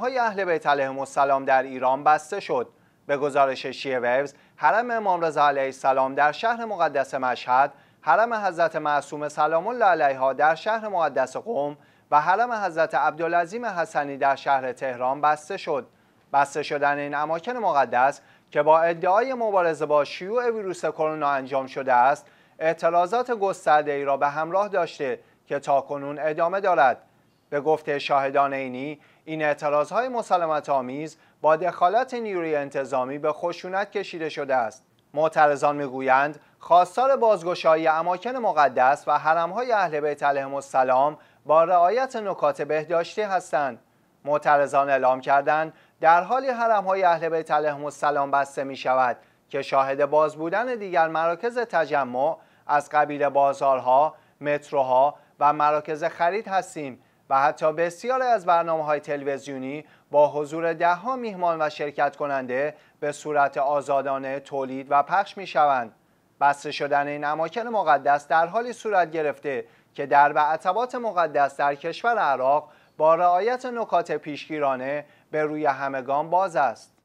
های اهل بیت علیهم السلام در ایران بسته شد به گزارش شیعه ویوز حرم امام رضا علیه السلام در شهر مقدس مشهد حرم حضرت معصوم سلام الله علیها در شهر مقدس قوم و حرم حضرت عبدالعظیم حسنی در شهر تهران بسته شد بسته شدن این اماکن مقدس که با ادعای مبارزه با شیوع ویروس کرونا انجام شده است اعتراضات گسترده ای را به همراه داشته که تاکنون ادامه دارد به گفته شاهدان عینی این اعتراض های مسلمت آمیز با دخالت نیروی انتظامی به خشونت کشیده شده است معترضان میگویند خواستار بازگشایی اماکن مقدس و های اهل بیت علیهم السلام با رعایت نکات بهداشتی هستند معترضان اعلام کردند در حالی های اهل بیت علیهم السلام بسته می شود که شاهد باز بودن دیگر مراکز تجمع از قبیل بازارها، متروها و مراکز خرید هستیم و حتی بسیاری از برنامه های تلویزیونی با حضور دهها میهمان و شرکت کننده به صورت آزادانه تولید و پخش می شوند. بسته شدن این اماکن مقدس در حالی صورت گرفته که در عطبات مقدس در کشور عراق با رعایت نکات پیشگیرانه به روی همگان باز است.